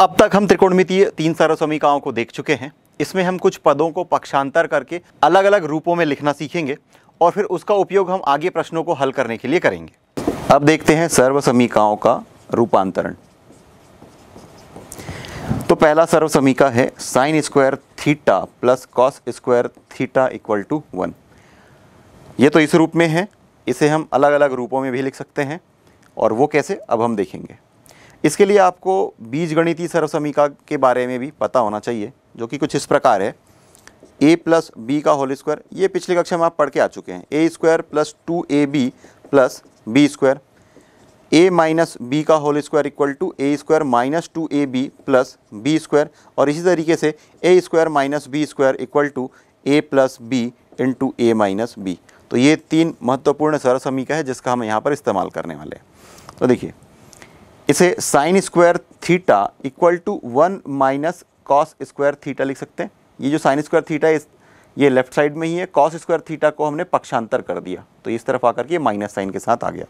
अब तक हम त्रिकोणमितीय तीन सरस्वमिकाओं को देख चुके हैं इसमें हम कुछ पदों को पक्षांतर करके अलग अलग रूपों में लिखना सीखेंगे और फिर उसका उपयोग हम आगे प्रश्नों को हल करने के लिए करेंगे अब देखते हैं समीकाओं का रूपांतरण तो पहला समीका है sine square theta plus cos square theta equal to one ये तो इस रूप में है इसे हम अलग अलग रूपों में भी लिख सकते हैं और वो कैसे अब हम देखेंगे इसके लिए आपको बीज गणितीय सर्वसमीका के बारे में भी पता होना चाहिए जो कि कुछ इस प्रकार है ए प्लस बी का होल स्क्वायर ये पिछली कक्षा में आप पढ़ के आ चुके हैं A square plus two A B plus B square A minus B का whole square equal to A square minus two A B plus B square और इसी तरीके से A square minus B square equal to A plus B into A minus B तो ये तीन महत्वपूर्ण सरसमीका है जिसका हम यहाँ पर इस्तेमाल करने वाले हैं तो देखिए इसे sine square theta equal to one minus cos square theta लिख सकते हैं ये जो साइन स्क्वायर थीटा इस ये लेफ्ट साइड में ही है कॉस स्क्वायर थीटा को हमने पक्षांतर कर दिया तो इस तरफ आकर के माइनस साइन के साथ आ गया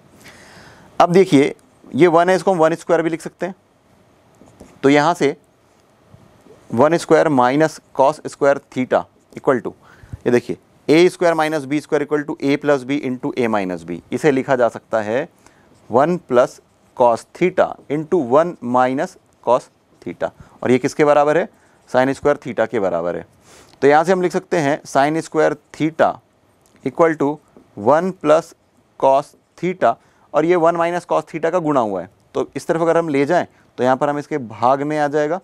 अब देखिए ये वन है इसको हम वन स्क्वायर भी लिख सकते हैं तो यहाँ से one square minus cos square theta equal to ये देखिए A square minus B square equal to A plus B into A minus B इसे लिखा जा सकता है one plus cos theta into one minus cos theta और ये किसके बराबर है साइन स्क्वायर थीटा के बराबर है तो यहाँ से हम लिख सकते हैं sine square theta equal to one plus cos theta और ये वन माइनस कॉस थीटा का गुणा हुआ है तो इस तरफ अगर हम ले जाएं तो यहाँ पर हम इसके भाग में आ जाएगा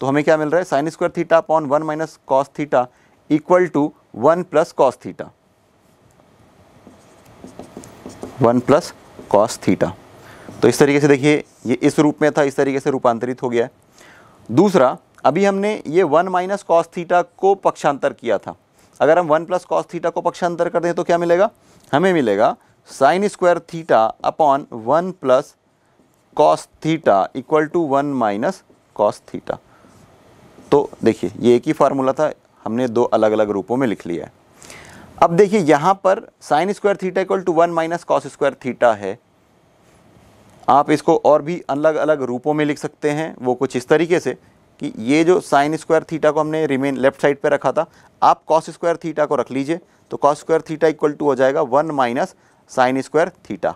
तो हमें क्या मिल रहा है sine square theta upon one minus cos theta equal to one plus cos theta one plus cos theta तो इस तरीके से देखिए ये इस रूप में था इस तरीके से रूपांतरित हो गया दूसरा अभी हमने ये वन माइनस कॉस थीटा को पक्षांतर किया था अगर हम वन प्लस कॉस थीटा को पक्षांतर कर दें तो क्या मिलेगा हमें मिलेगा sine square theta upon one plus cos theta equal to one minus cos theta तो देखिए ये एक ही फार्मूला था हमने दो अलग अलग रूपों में लिख लिया है अब देखिए यहाँ पर sine square theta equal to one minus cos square theta है आप इसको और भी अलग अलग रूपों में लिख सकते हैं वो कुछ इस तरीके से कि ये जो साइन स्क्वायर थीटा को हमने रिमेन लेफ्ट साइड पे रखा था आप कॉस स्क्वायर थीटा को रख लीजिए तो cos square theta equal to हो जाएगा one minus sine square theta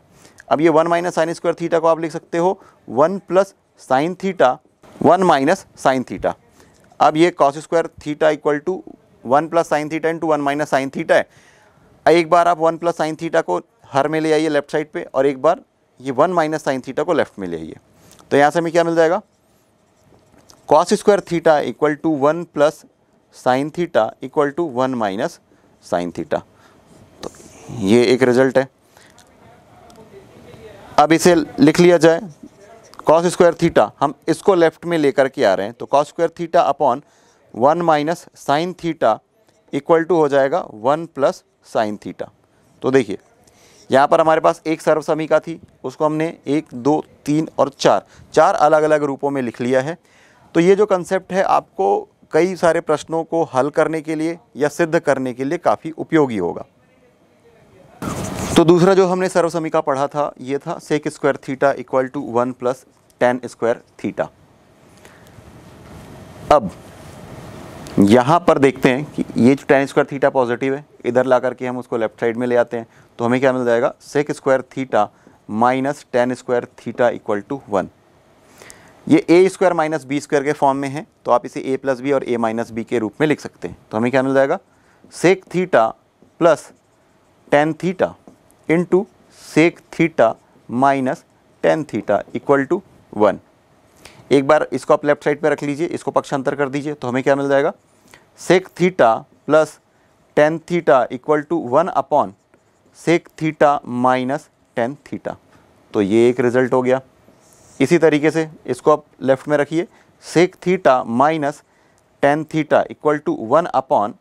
अब ये one minus sine square theta को आप लिख सकते हो one plus sine theta one minus sine theta अब ये cos square theta equal to one plus sine theta into one minus sine theta है एक बार आप वन प्लस साइन थीटा को हर में ले आइए लेफ्ट साइड पे और एक बार ये वन माइनस साइन थीटा को लेफ्ट में ले आइए तो यहाँ से हमें क्या मिल जाएगा cos square theta equal to one plus sine theta equal to one minus sine theta तो ये एक रिजल्ट है अब इसे लिख लिया जाए कॉस स्क्वायर थीटा हम इसको लेफ्ट में लेकर के आ रहे हैं तो cos square theta upon one minus sine theta equal to हो जाएगा वन प्लस साइन थीटा तो देखिए यहाँ पर हमारे पास एक सर्व समीका थी उसको हमने एक दो तीन और चार चार अलग अलग रूपों में लिख लिया है तो ये जो कंसेप्ट है आपको कई सारे प्रश्नों को हल करने के लिए या सिद्ध करने के लिए काफ़ी उपयोगी होगा तो दूसरा जो हमने सर्वसमिका पढ़ा था ये था sec square theta equal to one plus tan square theta अब यहाँ पर देखते हैं कि ये जो टेन स्क्वायर थीटा पॉजिटिव है इधर ला करके हम उसको लेफ्ट साइड में ले आते हैं तो हमें क्या मिल जाएगा sec square theta minus tan square theta equal to one ये A square minus B square के फॉर्म में है तो आप इसे ए प्लस बी और ए माइनस बी के रूप में लिख सकते हैं तो हमें क्या मिल जाएगा sec theta plus tan theta into sec theta minus tan theta equal to one एक बार इसको आप लेफ्ट साइड पे रख लीजिए इसको पक्षांतर कर दीजिए तो हमें क्या मिल जाएगा sec theta plus tan theta equal to one upon sec theta minus tan theta तो ये एक रिजल्ट हो गया इसी तरीके से इसको आप लेफ्ट में रखिए sec theta minus tan theta equal to one upon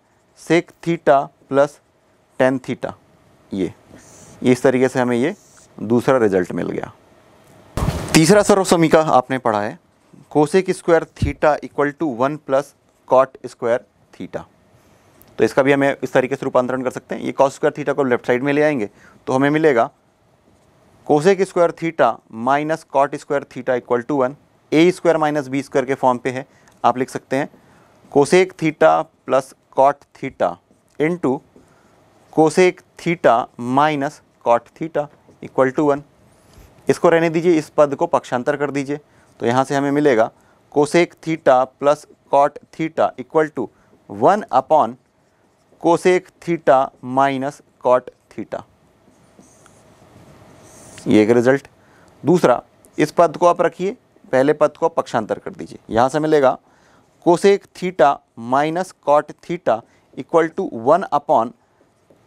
sec theta plus tan theta ये इस तरीके से हमें ये दूसरा रिजल्ट मिल गया तीसरा सर्व समीका आपने पढ़ा है cosec square theta equal to one plus cot square theta तो इसका भी हमें इस तरीके से रूपांतरण कर सकते हैं ये कॉस स्क्वायर थीटा को लेफ्ट साइड में ले आएंगे तो हमें मिलेगा cosec square theta minus cot square theta equal to one A square minus B square के फॉर्म पे है आप लिख सकते हैं cosec theta plus cot theta into cosec theta minus cot theta equal to one इसको रहने दीजिए इस पद को पक्षांतर कर दीजिए तो यहाँ से हमें मिलेगा cosec theta plus cot theta equal to one upon cosec theta minus cot theta ये एक रिजल्ट दूसरा इस पद को आप रखिए पहले पद को पक्षांतर कर दीजिए यहाँ से मिलेगा cosec theta minus cot theta equal to one upon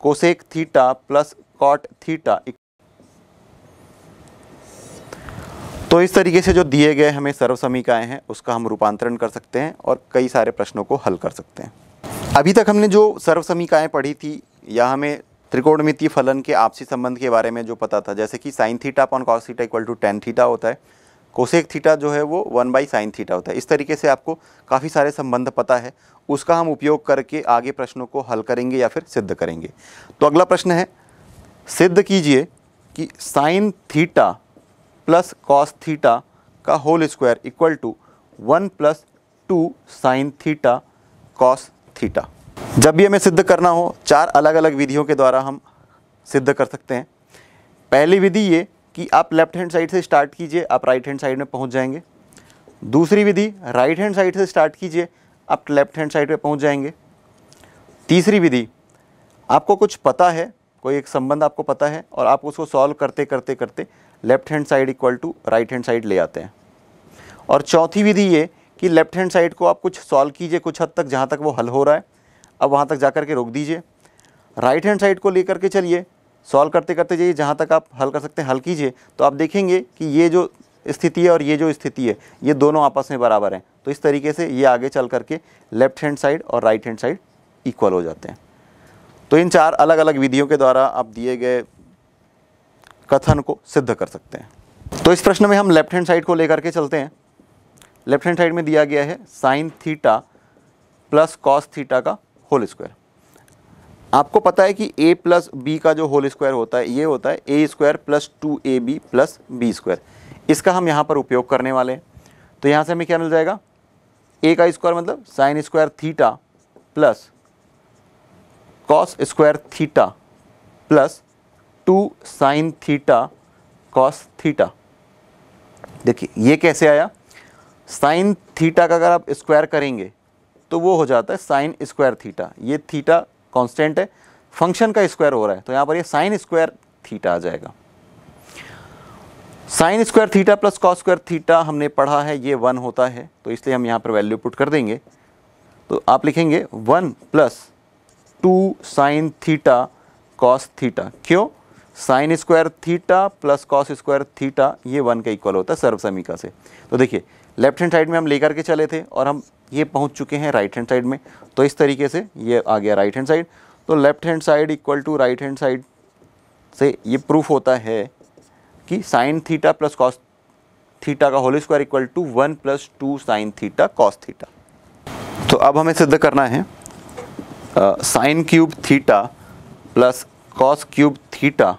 cosec theta plus cot theta तो इस तरीके से जो दिए गए हमें सर्वसमीकाएँ हैं उसका हम रूपांतरण कर सकते हैं और कई सारे प्रश्नों को हल कर सकते हैं अभी तक हमने जो सर्व समीकाएँ पढ़ी थी या हमें त्रिकोणमितीय फलन के आपसी संबंध के बारे में जो पता था जैसे कि sine theta upon cos theta equal to tan theta होता है कोसेक थीटा जो है वो वन बाई साइन थीटा होता है इस तरीके से आपको काफ़ी सारे संबंध पता है उसका हम उपयोग करके आगे प्रश्नों को हल करेंगे या फिर सिद्ध करेंगे तो अगला प्रश्न है सिद्ध कीजिए कि sine theta plus cos theta का whole square equal to one plus two sine theta cos theta जब भी हमें सिद्ध करना हो चार अलग अलग विधियों के द्वारा हम सिद्ध कर सकते हैं पहली विधि ये कि आप लेफ्ट हैंड साइड से स्टार्ट कीजिए आप राइट हैंड साइड में पहुंच जाएंगे दूसरी विधि राइट हैंड साइड से स्टार्ट कीजिए आप लेफ्ट हैंड साइड पे पहुंच जाएंगे तीसरी विधि आपको कुछ पता है कोई एक संबंध आपको पता है और आप उसको सॉल्व करते करते करते left hand side equal to right hand side ले आते हैं और चौथी विधि ये कि लेफ्ट हैंड साइड को आप कुछ सॉल्व कीजिए कुछ हद तक जहाँ तक वो हल हो रहा है अब वहाँ तक जा कर के रोक दीजिए राइट हैंड साइड को ले करके चलिए सॉल्व करते करते जाइए जहाँ तक आप हल कर सकते हैं हल कीजिए तो आप देखेंगे कि ये जो स्थिति है और ये जो स्थिति है ये दोनों आपस में बराबर हैं तो इस तरीके से ये आगे चल करके लेफ्ट हैंड साइड और राइट हैंड साइड इक्वल हो जाते हैं तो इन चार अलग अलग विधियों के द्वारा आप दिए गए कथन को सिद्ध कर सकते हैं तो इस प्रश्न में हम लेफ्ट हैंड साइड को लेकर के चलते हैं लेफ्ट हैंड साइड में दिया गया है sine theta plus cos theta का होल स्क्वायर आपको पता है कि ए प्लस बी का जो होल स्क्वायर होता है ये होता है A square plus two A B plus B square इसका हम यहाँ पर उपयोग करने वाले हैं तो यहाँ से हमें क्या मिल जाएगा ए का स्क्वायर मतलब sine square theta plus cos square theta plus two sine theta cos theta देखिए ये कैसे आया साइन थीटा का अगर आप स्क्वायर करेंगे तो वो हो जाता है साइन स्क्वायर थीटा ये थीटा कांस्टेंट है फंक्शन का स्क्वायर हो रहा है तो यहाँ पर ये साइन स्क्वायर थीटा आ जाएगा sine square theta plus cos square theta हमने पढ़ा है ये वन होता है तो इसलिए हम यहाँ पर वैल्यू पुट कर देंगे तो आप लिखेंगे one plus two sine theta cos theta क्यों sine square theta plus cos square theta ये वन का इक्वल होता है सर्व समीका से तो देखिए लेफ्ट हैंड साइड में हम लेकर के चले थे और हम ये पहुंच चुके हैं राइट हैंड साइड में तो इस तरीके से ये आ गया राइट हैंड साइड तो left hand side equal to right hand side से ये प्रूफ होता है कि sine theta plus cos theta का whole square equal to one plus two sine theta cos theta तो अब हमें सिद्ध करना है sine cube theta plus cos cube theta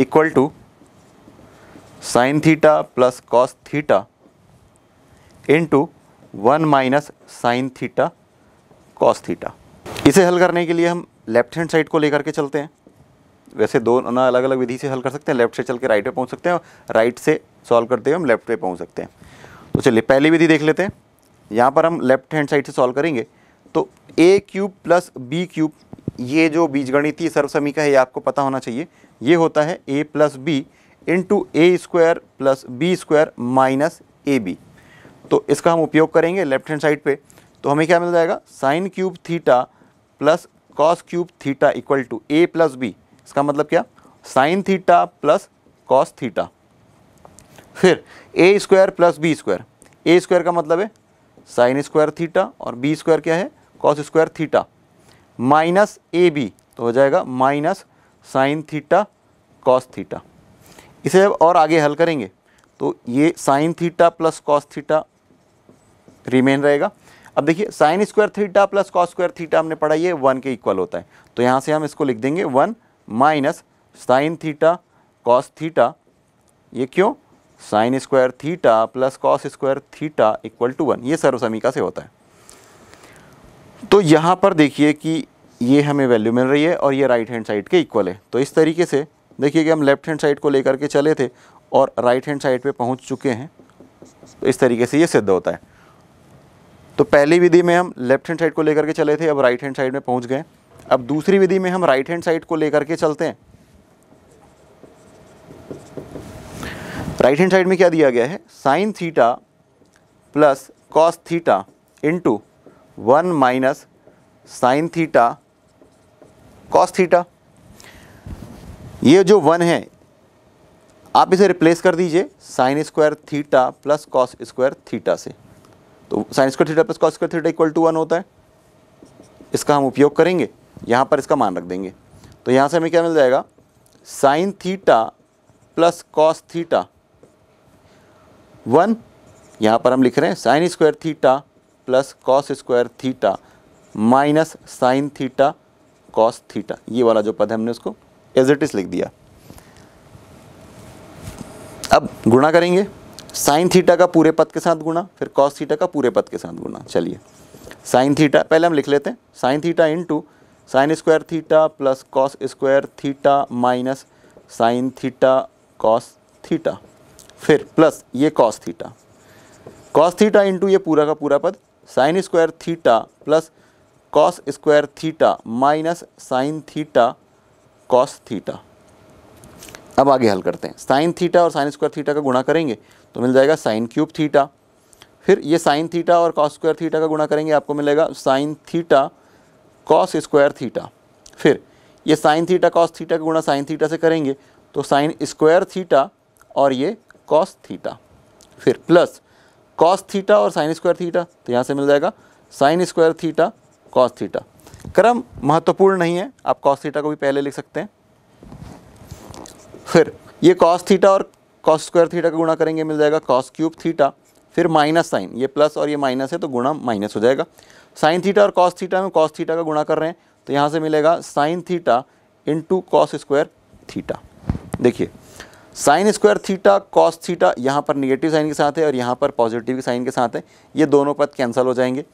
equal to sine theta plus cos theta into one minus sine theta cos theta इसे हल करने के लिए हम लेफ्ट हैंड साइड को लेकर के चलते हैं वैसे दो ना अलग अलग विधि से हल कर सकते हैं लेफ्ट से चल के राइट पे पहुंच सकते हैं और राइट से सॉल्व करते हुए हम लेफ्ट पे पहुंच सकते हैं तो चलिए पहली विधि देख लेते हैं यहाँ पर हम लेफ्ट हैंड साइड से सॉल्व करेंगे तो A cube plus B cube ये जो बीजगणितीय सर्वसमी का है ये आपको पता होना चाहिए ये होता है A plus B into A square plus B square minus A B तो इसका हम उपयोग करेंगे लेफ्ट हैंड साइड पे तो हमें क्या मिल जाएगा sine cube theta plus cos cube theta equal to A plus B इसका मतलब क्या sine theta plus cos theta फिर A square plus B square A square का मतलब है साइन स्क्वायर थीटा और बी स्क्वायर क्या है cos square theta minus A B तो हो जाएगा minus sine theta cos theta इसे जब और आगे हल करेंगे तो ये sine theta plus cos theta remain रहेगा अब देखिए sine square theta plus cos square theta हमने पढ़ा ये वन के इक्वल होता है तो यहाँ से हम इसको लिख देंगे one minus sine theta cos theta ये क्यों sine square theta plus cos square theta equal to one ये सर्वसमीका से होता है तो यहाँ पर देखिए कि ये हमें वैल्यू मिल रही है और ये राइट हैंड साइड के इक्वल है तो इस तरीके से देखिए कि हम लेफ्ट हैंड साइड को लेकर के चले थे और राइट हैंड साइड पे पहुंच चुके हैं तो इस तरीके से ये सिद्ध होता है तो पहली विधि में हम लेफ्ट हैंड साइड को लेकर के चले थे अब राइट हैंड साइड में पहुँच गए अब दूसरी विधि में हम राइट हैंड साइड को लेकर के चलते हैं राइट हैंड साइड में क्या दिया गया है sine theta plus cos theta into one minus sine theta cos theta ये जो वन है आप इसे रिप्लेस कर दीजिए sine square theta plus cos square theta से तो sine square theta plus cos square theta equal to one होता है इसका हम उपयोग करेंगे यहाँ पर इसका मान रख देंगे तो यहाँ से हमें क्या मिल जाएगा sine theta plus cos theta one यहाँ पर हम लिख रहे हैं sine square theta plus cos square theta minus sine theta cos theta ये वाला जो पद है हमने उसको एज इट इज लिख दिया अब गुणा करेंगे साइन थीटा का पूरे पद के साथ गुणा फिर कॉस थीटा का पूरे पद के साथ गुणा चलिए साइन थीटा पहले हम लिख लेते हैं sine theta into sine square theta plus cos square theta minus sine theta cos theta फिर प्लस ये cos theta cos theta into ये पूरा का पूरा पद sine square theta plus cos square theta minus sine theta cos theta अब आगे हल करते हैं साइन थीटा और साइन स्क्वायर थीटा का गुणा करेंगे तो मिल जाएगा साइन क्यूब थीटा फिर ये साइन थीटा और कॉस स्क्वायर थीटा का गुणा करेंगे आपको मिलेगा sine theta cos square theta फिर ये साइन थीटा कॉस थीटा का गुणा साइन थीटा से करेंगे तो साइन स्क्वायर थीटा और ये कॉस थीटा फिर प्लस कॉस थीटा और साइन स्क्वायर थीटा तो यहाँ से मिल जाएगा sine square theta cos theta क्रम महत्वपूर्ण नहीं है आप कॉस थीटा को भी पहले लिख सकते हैं फिर ये कॉस थीटा और कॉस स्क्वायर थीटा का गुणा करेंगे मिल जाएगा कॉस क्यूब थीटा फिर माइनस साइन ये प्लस और ये माइनस है तो गुणा माइनस हो जाएगा साइन थीटा और कॉस थीटा में कॉस थीटा का गुणा कर रहे हैं तो यहाँ से मिलेगा sine theta into cos square theta देखिए sine square theta cos theta यहाँ पर निगेटिव साइन के साथ है और यहाँ पर पॉजिटिव साइन के साथ है ये दोनों पद कैंसिल हो जाएंगे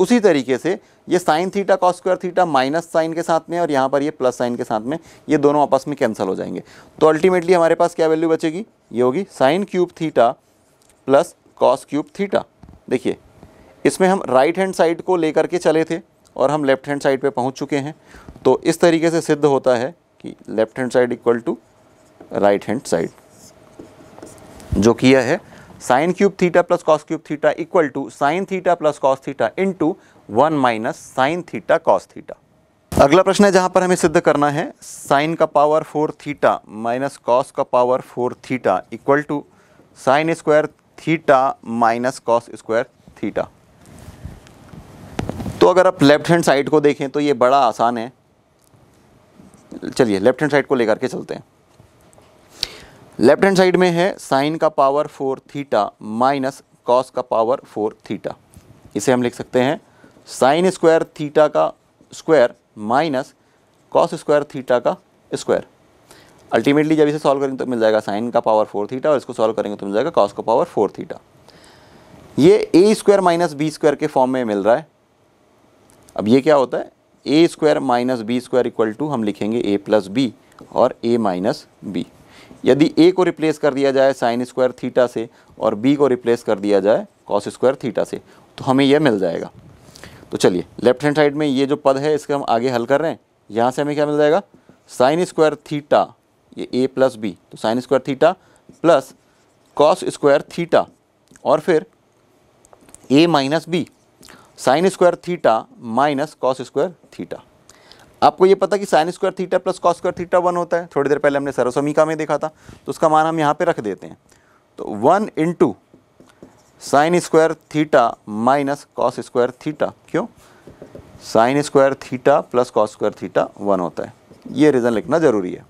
उसी तरीके से ये sine theta cos square theta minus sine के साथ में और यहाँ पर ये प्लस साइन के साथ में ये दोनों आपस में कैंसिल हो जाएंगे तो अल्टीमेटली हमारे पास क्या वैल्यू बचेगी ये होगी sine cube theta plus cos cube theta देखिए इसमें हम राइट हैंड साइड को लेकर के चले थे और हम लेफ्ट हैंड साइड पे पहुंच चुके हैं तो इस तरीके से सिद्ध होता है कि left hand side equal to right hand side जो किया है sine cube theta plus cos cube theta equal to sine theta plus cos theta into one minus sine theta cos theta अगला प्रश्न है जहां पर हमें सिद्ध करना है साइन का power four theta minus cos का power four theta equal to sine square theta minus cos square theta तो अगर आप लेफ्ट हैंड साइड को देखें तो ये बड़ा आसान है चलिए लेफ्ट हैंड साइड को लेकर के चलते हैं लेफ्ट हैंड साइड में है साइन का power four theta minus cos का पावर फोर थीटा इसे हम लिख सकते हैं साइन स्क्वायर थीटा का square minus cos square theta का स्क्वायर अल्टीमेटली जब इसे सॉल्व करेंगे तो मिल जाएगा साइन का पावर फोर थीटा और इसको सॉल्व करेंगे तो मिल जाएगा कॉस का पावर फोर थीटा ये A square minus B square के फॉर्म में मिल रहा है अब ये क्या होता है A square minus B square equal to हम लिखेंगे ए प्लस बी और ए माइनस बी यदि ए को रिप्लेस कर दिया जाए साइन स्क्वायर थीटा से और बी को रिप्लेस कर दिया जाए कॉस स्क्वायर थीटा से तो हमें यह मिल जाएगा तो चलिए लेफ्ट हैंड साइड में ये जो पद है इसका हम आगे हल कर रहे हैं यहाँ से हमें क्या मिल जाएगा साइन स्क्वायर थीटा ये ए प्लस बी तो sine square theta plus cos square theta और फिर A minus B sine square theta minus cos square theta आपको ये पता कि sine square theta plus cos square theta one होता है थोड़ी देर पहले हमने सरोसमिका में देखा था तो उसका मान हम यहाँ पे रख देते हैं तो one into sine square theta minus cos square theta क्यों sine square theta plus cos square theta one होता है ये रीज़न लिखना ज़रूरी है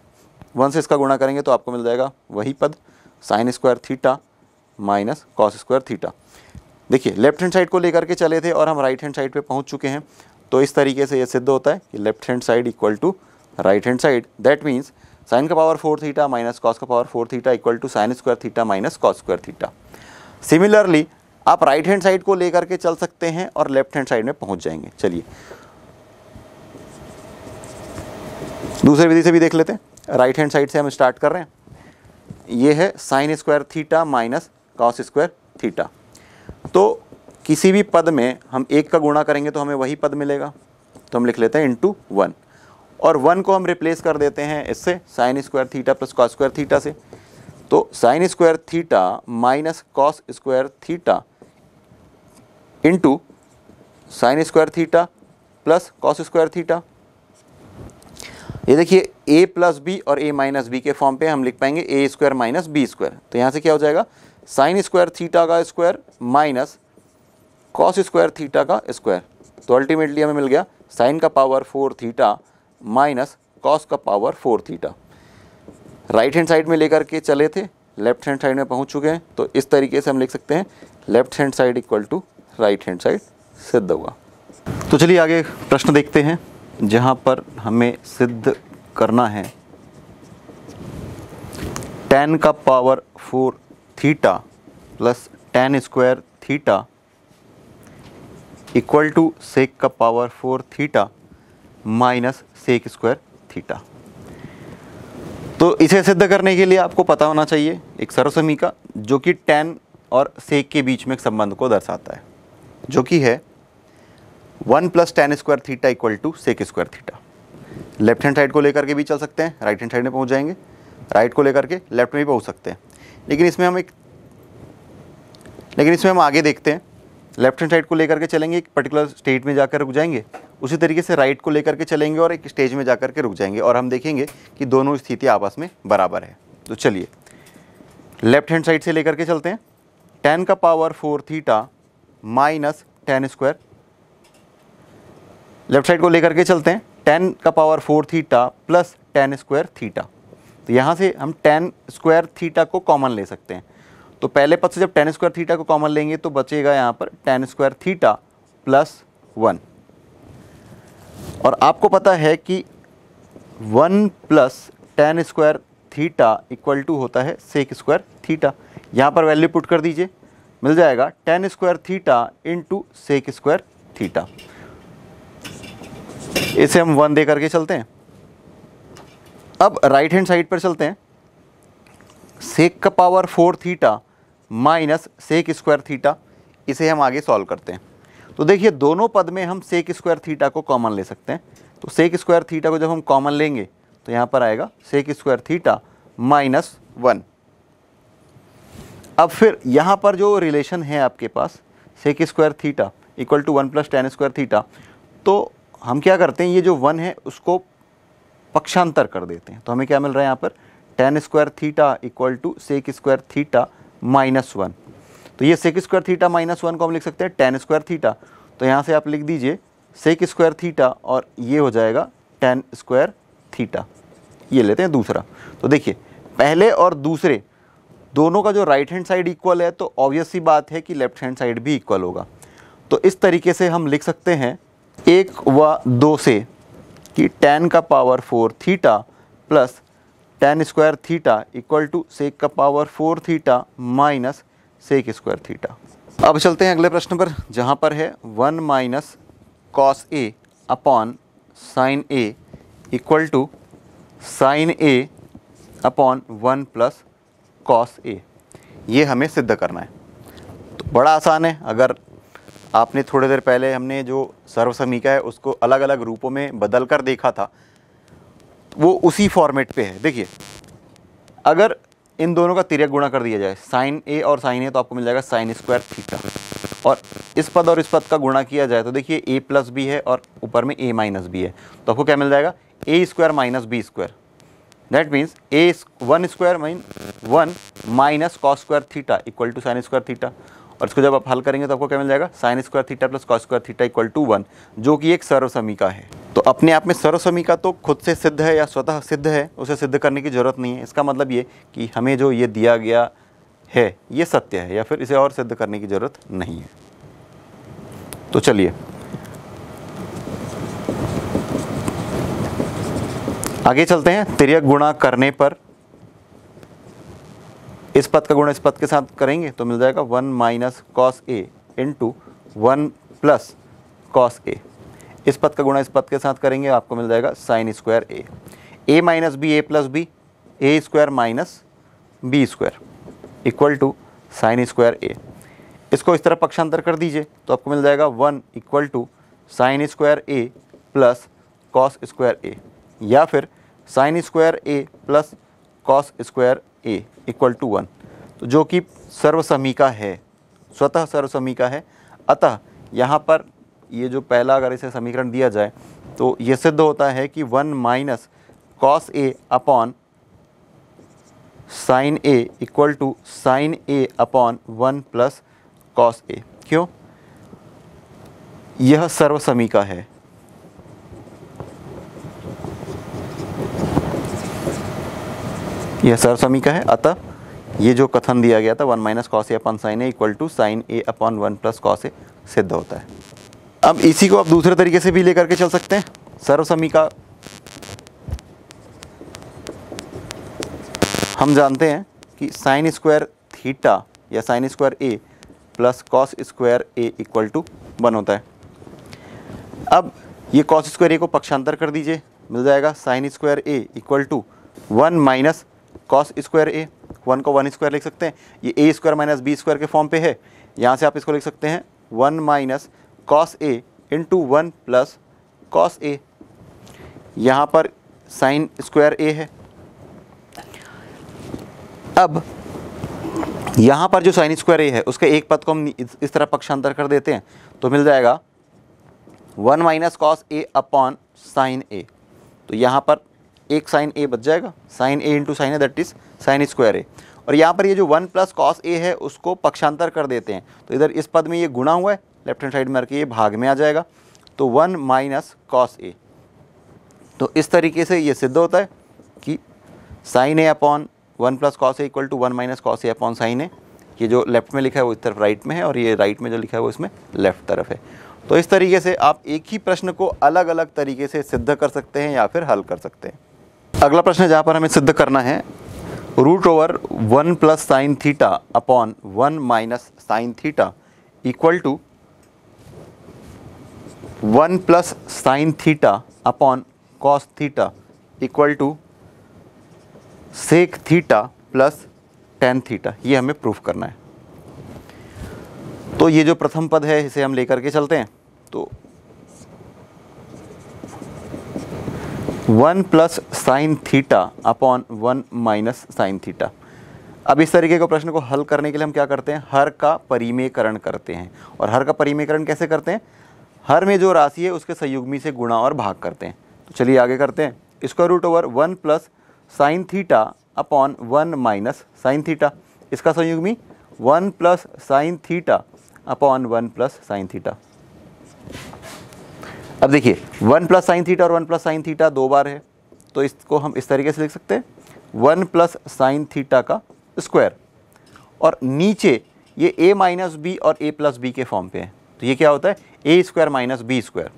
वन से इसका गुणा करेंगे तो आपको मिल जाएगा वही पद sine square theta minus cos square theta देखिए लेफ्ट हैंड साइड को लेकर के चले थे और हम राइट हैंड साइड पे पहुंच चुके हैं तो इस तरीके से ये सिद्ध होता है कि left hand side equal to right hand side that means sine का power four theta minus cos का power four theta equal to sine square theta minus cos square theta similarly आप राइट हैंड साइड को लेकर के चल सकते हैं और लेफ्ट हैंड साइड में पहुंच जाएंगे चलिए दूसरे विधि से भी देख लेते हैं राइट हैंड साइड से हम स्टार्ट कर रहे हैं ये है sine square theta minus cos square theta तो किसी भी पद में हम एक का गुणा करेंगे तो हमें वही पद मिलेगा तो हम लिख लेते हैं इंटू वन और वन को हम रिप्लेस कर देते हैं इससे sine square theta plus cos square theta से तो sine square theta minus cos square theta into sine square theta plus cos square theta ये देखिए ए प्लस बी और ए माइनस बी के फॉर्म पे हम लिख पाएंगे A square minus B square तो यहाँ से क्या हो जाएगा साइन स्क्वायर थीटा का square minus cos square theta का स्क्वायर तो अल्टीमेटली हमें मिल गया साइन का power four theta minus cos का power four theta right hand side में लेकर के चले थे लेफ्ट हैंड साइड में पहुंच चुके हैं तो इस तरीके से हम लिख सकते हैं left hand side equal to right hand side सिद्ध हुआ तो चलिए आगे प्रश्न देखते हैं जहाँ पर हमें सिद्ध करना है टेन का power four theta plus tan square theta equal to sec का power four theta minus sec square theta तो इसे सिद्ध करने के लिए आपको पता होना चाहिए एक सरोसमी का जो कि टेन और सेक के बीच में एक संबंध को दर्शाता है जो कि है one plus tan square theta equal to sec square theta left hand side को लेकर के भी चल सकते हैं राइट हैंड साइड में पहुंच जाएंगे राइट को लेकर के लेफ्ट में भी पहुंच सकते हैं लेकिन इसमें हम एक लेकिन इसमें हम आगे देखते हैं लेफ्ट हैंड साइड को लेकर के चलेंगे एक पर्टिकुलर स्टेट में जाकर रुक जाएंगे उसी तरीके से राइट को लेकर के चलेंगे और एक स्टेज में जाकर के रुक जाएंगे और हम देखेंगे कि दोनों स्थिति आपस में बराबर है तो चलिए लेफ्ट हैंड साइड से लेकर के चलते हैं टेन का power four theta minus tan square left side को लेकर के चलते हैं टेन का power four theta plus tan square theta तो यहाँ से हम टेन स्क्वायर थीटा को कॉमन ले सकते हैं तो पहले पद से जब टेन स्क्वायर थीटा को कॉमन लेंगे तो बचेगा यहाँ पर tan square theta plus one और आपको पता है कि one plus tan square theta equal to होता है सेक स्क्वायर थीटा यहाँ पर वैल्यू पुट कर दीजिए मिल जाएगा tan square theta into sec square theta इसे हम वन दे करके चलते हैं अब राइट हैंड साइड पर चलते हैं सेक का power four theta minus sec square theta इसे हम आगे सॉल्व करते हैं तो देखिए दोनों पद में हम सेक स्क्वायर थीटा को कॉमन ले सकते हैं तो सेक स्क्वायर थीटा को जब हम कॉमन लेंगे तो यहाँ पर आएगा sec square theta minus one अब फिर यहाँ पर जो रिलेशन है आपके पास sec square theta equal to one plus tan square theta तो हम क्या करते हैं ये जो वन है उसको पक्षांतर कर देते हैं तो हमें क्या मिल रहा है यहाँ पर tan square theta equal to sec square theta minus one तो ये sec square theta minus one को हम लिख सकते हैं टेन स्क्वायर थीटा तो यहाँ से आप लिख दीजिए सेक स्क्वायर थीटा और ये हो जाएगा टेन स्क्वायर थीटा ये लेते हैं दूसरा तो देखिए पहले और दूसरे दोनों का जो राइट हैंड साइड इक्वल है तो ऑब्वियस ही बात है कि लेफ्ट हैंड साइड भी इक्वल होगा तो इस तरीके से हम लिख सकते हैं एक व दो से कि टेन का power four theta plus tan square theta equal to sec का power four theta minus sec square theta अब चलते हैं अगले प्रश्न पर जहाँ पर है one minus cos A upon sine A equal to sine A upon one plus cos A ये हमें सिद्ध करना है तो बड़ा आसान है अगर आपने थोड़ी देर पहले हमने जो सर्वसमीका है उसको अलग अलग रूपों में बदल कर देखा था वो उसी फॉर्मेट पे है देखिए अगर इन दोनों का तिरक गुणा कर दिया जाए साइन ए और साइन ए तो आपको मिल जाएगा साइन स्क्वायर थीटा और इस पद और इस पद का गुणा किया जाए तो देखिए ए प्लस बी है और ऊपर में ए माइनस बी है तो आपको क्या मिल जाएगा A square minus B square that means A one square minus one minus cos square theta equal to sine square theta और इसको जब आप हल करेंगे तो आपको क्या मिल जाएगा sine square theta plus cos square theta equal to one जो कि एक सर्व समीका है तो अपने आप में सर्व समीका तो खुद से सिद्ध है या स्वतः सिद्ध है उसे सिद्ध करने की ज़रूरत नहीं है इसका मतलब ये कि हमें जो ये दिया गया है ये सत्य है या फिर इसे और सिद्ध करने की ज़रूरत नहीं है तो चलिए आगे चलते हैं तिरक गुणा करने पर इस पद का गुण इस पद के साथ करेंगे तो मिल जाएगा one minus cos A into one plus cos A इस पद का गुणा इस पद के साथ करेंगे आपको मिल जाएगा sine square A A minus B A plus B A square minus B square equal to sine square A इसको इस तरह पक्षांतर कर दीजिए तो आपको मिल जाएगा one equal to sine square A plus cos square A या फिर sine square A plus cos square A equal to one तो जो कि सर्वसमीका है स्वतः सर्वसमीका है अतः यहाँ पर ये जो पहला अगर इसे समीकरण दिया जाए तो ये सिद्ध होता है कि one minus cos A upon sine A equal to sine A upon one plus cos A क्यों यह सर्वसमीका है यह समी का है अतः ये जो कथन दिया गया था one minus cos A upon sine A equal to sine A upon one plus cos A सिद्ध होता है अब इसी को आप दूसरे तरीके से भी लेकर के चल सकते हैं सर्वसमी का हम जानते हैं कि साइन स्क्वायर थीटा या sine square A plus cos square A equal to one होता है अब ये कॉस स्क्वायर ए को पक्षांतर कर दीजिए मिल जाएगा sine square A equal to one minus cos square A one को वन स्क्वायर लिख सकते हैं ये A square minus B square के फॉर्म पे है यहाँ से आप इसको लिख सकते हैं one minus cos A into one plus cos A यहाँ पर साइन स्क्वायर ए है अब यहाँ पर जो साइन स्क्वायर ए है उसके एक पद को हम इस तरह पक्षांतर कर देते हैं तो मिल जाएगा one minus cos A upon sine A तो यहाँ पर एक साइन ए बच जाएगा sine A into sine A that is sine square A और यहाँ पर ये जो वन प्लस कॉस ए है उसको पक्षांतर कर देते हैं तो इधर इस पद में ये गुणा हुआ है लेफ्ट हैंड साइड में आके ये भाग में आ जाएगा तो वन माइनस कॉस ए तो इस तरीके से ये सिद्ध होता है कि sine A upon one plus cos A equal to one minus cos A upon sine A ये जो लेफ्ट में लिखा है वो इस तरफ राइट में है और ये राइट में जो लिखा है वो इसमें लेफ्ट तरफ है तो इस तरीके से आप एक ही प्रश्न को अलग अलग तरीके से सिद्ध कर सकते हैं या फिर हल कर सकते हैं अगला प्रश्न जहाँ पर हमें सिद्ध करना है root over one plus sine theta upon one minus sine theta equal to one plus sine theta upon cos theta equal to sec theta plus tan theta ये हमें प्रूफ करना है तो ये जो प्रथम पद है इसे हम लेकर के चलते हैं तो one plus sine theta upon one minus sine theta अब इस तरीके के प्रश्न को हल करने के लिए हम क्या करते हैं हर का परिमेयकरण करते हैं और हर का परिमेयकरण कैसे करते हैं हर में जो राशि है उसके संयुग्मी से गुणा और भाग करते हैं तो चलिए आगे करते हैं इसका root over one plus sine theta upon one minus sine theta इसका संयुग्मी one plus sine theta upon one plus sine theta अब देखिए वन प्लस साइन थीटा और वन प्लस साइन थीटा दो बार है तो इसको हम इस तरीके से लिख सकते हैं वन प्लस साइन थीटा का स्क्वायर और नीचे ये ए माइनस बी और ए प्लस बी के फॉर्म पे है तो ये क्या होता है A square minus B square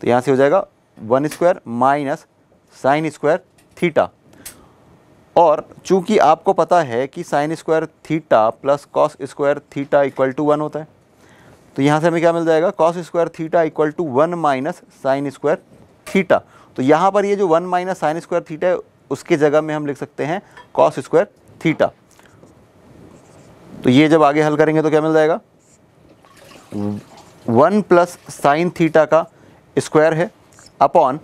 तो यहाँ से हो जाएगा one square minus sine square theta और चूंकि आपको पता है कि sine square theta plus cos square theta equal to one होता है तो यहाँ से हमें क्या मिल जाएगा cos square theta equal to one minus sine square theta तो यहाँ पर ये जो one minus sine square theta है उसके जगह में हम लिख सकते हैं कॉस स्क्वायर थीटा तो ये जब आगे हल करेंगे तो क्या मिल जाएगा वन प्लस साइन थीटा का स्क्वायर है अपॉन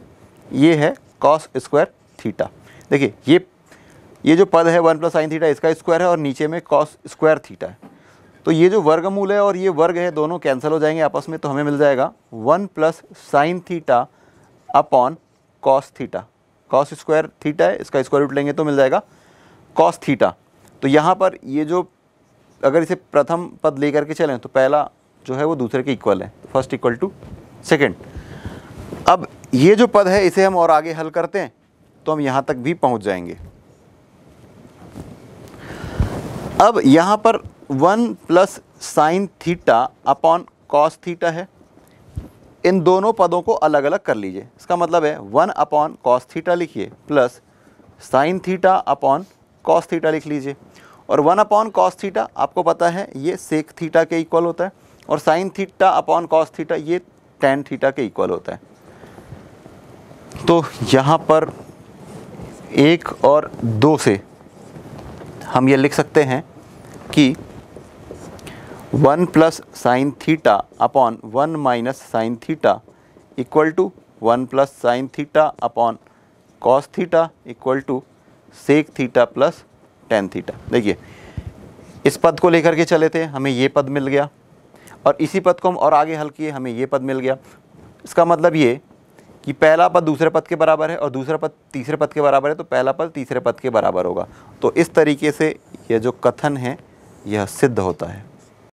ये है कॉस स्क्वायर थीटा देखिए ये ये जो पद है वन प्लस साइन थीटा इसका स्क्वायर है और नीचे में कॉस स्क्वायर थीटा है तो ये जो वर्गमूल है और ये वर्ग है दोनों कैंसिल हो जाएंगे आपस में तो हमें मिल जाएगा one plus sine theta upon cos theta cos square theta है इसका स्क्वायर रूट लेंगे तो मिल जाएगा कॉस थीटा तो यहाँ पर ये जो अगर इसे प्रथम पद लेकर के चलें तो पहला जो है वो दूसरे के इक्वल है फर्स्ट इक्वल टू सेकेंड अब ये जो पद है इसे हम और आगे हल करते हैं तो हम यहाँ तक भी पहुँच जाएंगे अब यहाँ पर one plus sine theta upon cos theta है इन दोनों पदों को अलग अलग कर लीजिए इसका मतलब है वन अपॉन कॉस थीटा लिखिए plus sine theta upon cos theta लिख लीजिए और वन अपॉन कॉस थीटा आपको पता है ये सेक थीटा के इक्वल होता है और sine theta upon cos theta ये टेन थीटा के इक्वल होता है तो यहाँ पर एक और दो से हम ये लिख सकते हैं कि one plus sine theta upon one minus sine theta equal to one plus sine theta upon cos theta equal to sec theta plus tan theta देखिए इस पद को लेकर के चले थे हमें ये पद मिल गया और इसी पद को हम और आगे हल किए हमें ये पद मिल गया इसका मतलब ये कि पहला पद दूसरे पद के बराबर है और दूसरा पद तीसरे पद के बराबर है तो पहला पद तीसरे पद के बराबर होगा तो इस तरीके से यह जो कथन है यह सिद्ध होता है